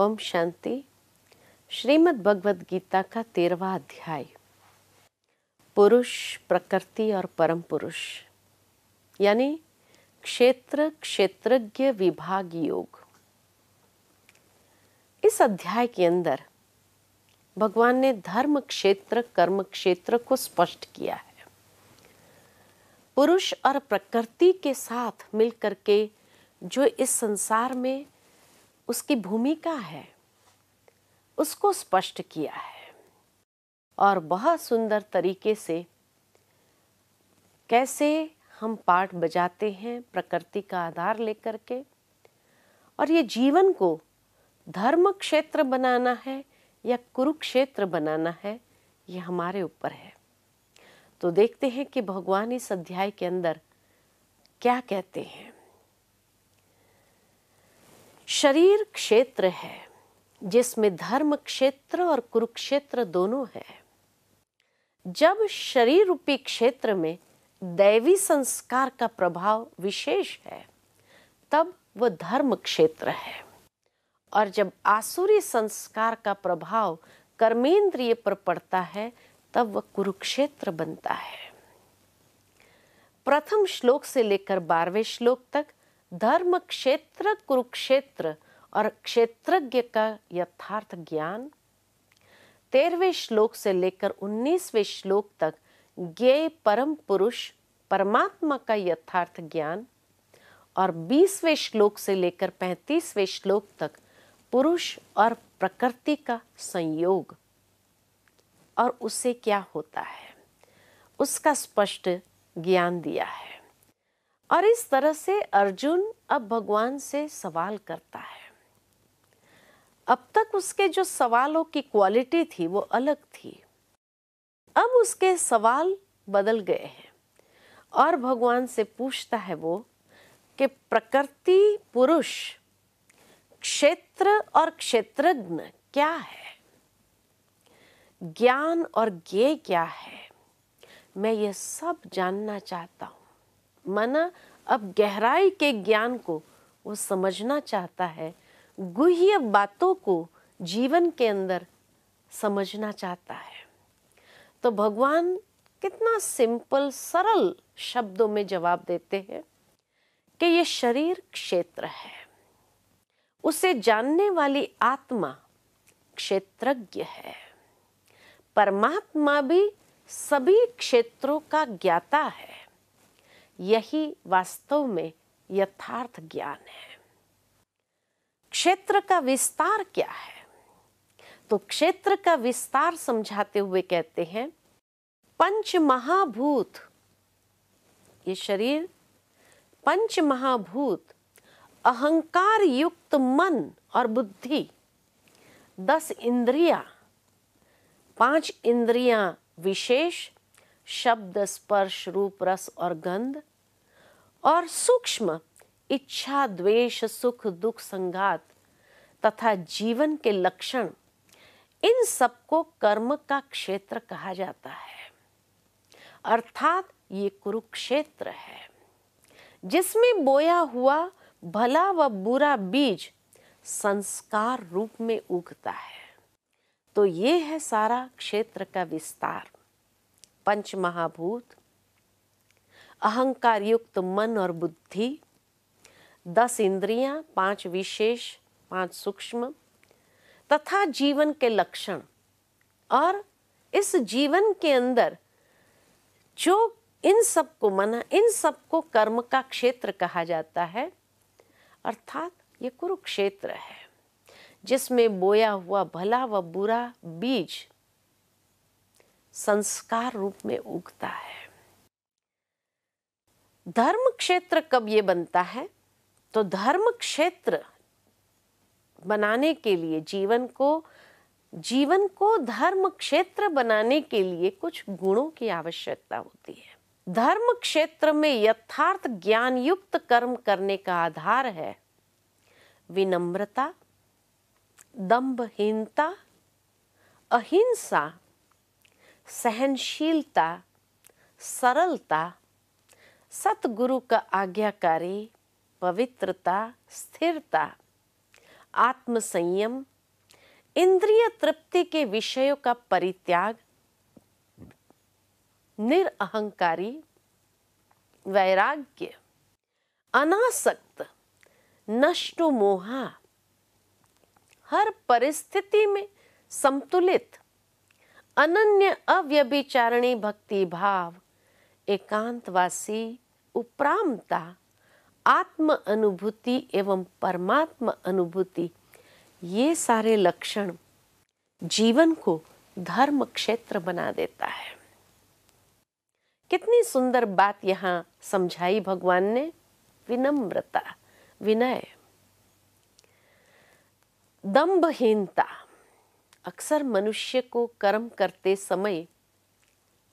ओम शांति श्रीमद् भगवद गीता का तेरवा अध्याय पुरुष प्रकृति और परम पुरुष यानी क्षेत्र क्षेत्रज्ञ विभाग योग इस अध्याय के अंदर भगवान ने धर्म क्षेत्र कर्म क्षेत्र को स्पष्ट किया है पुरुष और प्रकृति के साथ मिलकर के जो इस संसार में उसकी भूमिका है उसको स्पष्ट किया है और बहुत सुंदर तरीके से कैसे हम पाठ बजाते हैं प्रकृति का आधार लेकर के और ये जीवन को धर्म क्षेत्र बनाना है या कुरुक्षेत्र बनाना है ये हमारे ऊपर है तो देखते हैं कि भगवान इस अध्याय के अंदर क्या कहते हैं शरीर क्षेत्र है जिसमें धर्म क्षेत्र और कुरुक्षेत्र दोनों है जब शरीर रूपी क्षेत्र में दैवी संस्कार का प्रभाव विशेष है तब वह धर्म क्षेत्र है और जब आसुरी संस्कार का प्रभाव कर्मेंद्रिय पर पड़ता है तब वह कुरुक्षेत्र बनता है प्रथम श्लोक से लेकर बारहवें श्लोक तक धर्म क्षेत्र कुरुक्षेत्र और क्षेत्रज्ञ का यथार्थ ज्ञान तेरहवें श्लोक से लेकर उन्नीसवें श्लोक तक ज्ञ परम पुरुष परमात्मा का यथार्थ ज्ञान और बीसवें श्लोक से लेकर पैंतीसवें श्लोक तक पुरुष और प्रकृति का संयोग और उससे क्या होता है उसका स्पष्ट ज्ञान दिया है और इस तरह से अर्जुन अब भगवान से सवाल करता है अब तक उसके जो सवालों की क्वालिटी थी वो अलग थी अब उसके सवाल बदल गए हैं और भगवान से पूछता है वो कि प्रकृति पुरुष क्षेत्र और क्षेत्रज्ञ क्या है ज्ञान और ज्ञे क्या है मैं ये सब जानना चाहता हूं मन अब गहराई के ज्ञान को वो समझना चाहता है गुह्य बातों को जीवन के अंदर समझना चाहता है तो भगवान कितना सिंपल सरल शब्दों में जवाब देते हैं कि ये शरीर क्षेत्र है उसे जानने वाली आत्मा क्षेत्रज्ञ है परमात्मा भी सभी क्षेत्रों का ज्ञाता है यही वास्तव में यथार्थ ज्ञान है क्षेत्र का विस्तार क्या है तो क्षेत्र का विस्तार समझाते हुए कहते हैं पंच महाभूत ये शरीर पंच महाभूत अहंकार युक्त मन और बुद्धि दस इंद्रिया पांच इंद्रिया विशेष शब्द स्पर्श रूप रस और गंध और सूक्ष्म इच्छा द्वेष सुख दुख संघात तथा जीवन के लक्षण इन सबको कर्म का क्षेत्र कहा जाता है अर्थात ये कुरुक्षेत्र है जिसमें बोया हुआ भला व बुरा बीज संस्कार रूप में उगता है तो ये है सारा क्षेत्र का विस्तार पंच महाभूत अहंकार युक्त मन और बुद्धि दस इंद्रियां, पांच विशेष पांच सूक्ष्म तथा जीवन के लक्षण और इस जीवन के अंदर जो इन सबको मना इन सबको कर्म का क्षेत्र कहा जाता है अर्थात ये कुरुक्षेत्र है जिसमें बोया हुआ भला व बुरा बीज संस्कार रूप में उगता है धर्म क्षेत्र कब ये बनता है तो धर्म क्षेत्र बनाने के लिए जीवन को जीवन को धर्म क्षेत्र बनाने के लिए कुछ गुणों की आवश्यकता होती है धर्म क्षेत्र में यथार्थ ज्ञान युक्त कर्म करने का आधार है विनम्रता दम्भहीनता अहिंसा सहनशीलता सरलता सतगुरु का आज्ञाकारी पवित्रता स्थिरता आत्मसंयम इंद्रिय तृप्ति के विषयों का परित्याग निरअहंकारी वैराग्य अनासक्त नष्टो मोहा हर परिस्थिति में संतुलित अनन्य अव्यभिचारणी भक्ति भाव एकांतवासी उपरामता आत्म अनुभूति एवं परमात्म अनुभूति ये सारे लक्षण जीवन को धर्म क्षेत्र बना देता है कितनी सुंदर बात यहां समझाई भगवान ने विनम्रता विनय दंभहीनता अक्सर मनुष्य को कर्म करते समय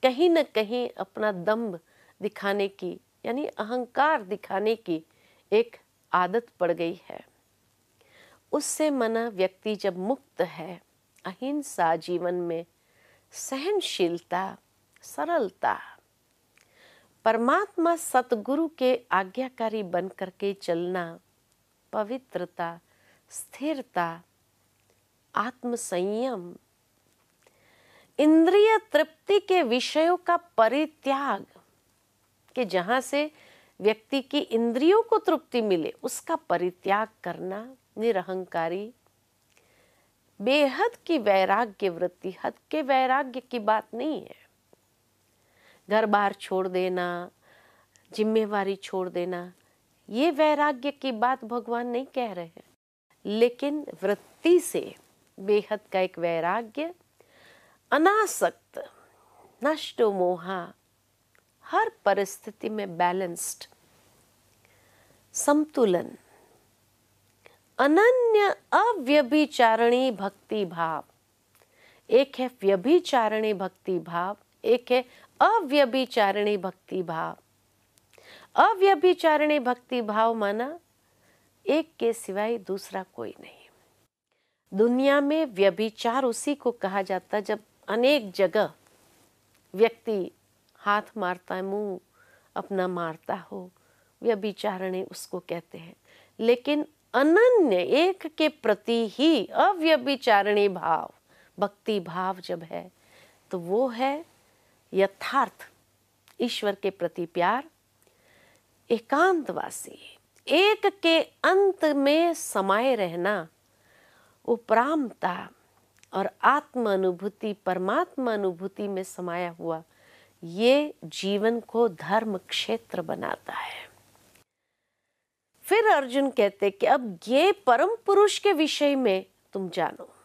कहीं न कहीं अपना दम्भ दिखाने की यानी अहंकार दिखाने की एक आदत पड़ गई है उससे मना व्यक्ति जब मुक्त है अहिंसा जीवन में सहनशीलता सरलता परमात्मा सतगुरु के आज्ञाकारी बन करके चलना पवित्रता स्थिरता आत्मसंयम इंद्रिय तृप्ति के विषयों का परित्याग कि जहां से व्यक्ति की इंद्रियों को तृप्ति मिले उसका परित्याग करना निरहंकारी बेहद की वैराग्य वृत्ति हद के वैराग्य की बात नहीं है घर बार छोड़ देना जिम्मेवारी छोड़ देना ये वैराग्य की बात भगवान नहीं कह रहे हैं लेकिन वृत्ति से बेहद का एक वैराग्य अनासक्त नष्टो मोहा हर परिस्थिति में बैलेंस्ड संतुलन अनन्य अव्यभिचारणी भक्ति भाव एक है व्यभिचारणी भक्ति भाव एक है अव्यभिचारणी भक्ति भाव अव्यभिचारणी भक्ति भाव माना एक के सिवाय दूसरा कोई नहीं दुनिया में व्यभिचार उसी को कहा जाता जब अनेक जगह व्यक्ति हाथ मारता है मुंह अपना मारता हो व्यभिचारणे उसको कहते हैं लेकिन अनन्य एक के प्रति ही अव्यभिचारणी भाव भक्ति भाव जब है तो वो है यथार्थ ईश्वर के प्रति प्यार एकांतवासी एक के अंत में समाये रहना उपरामता और आत्म अनुभूति परमात्मा अनुभूति में समाया हुआ ये जीवन को धर्म क्षेत्र बनाता है फिर अर्जुन कहते कि अब ये परम पुरुष के विषय में तुम जानो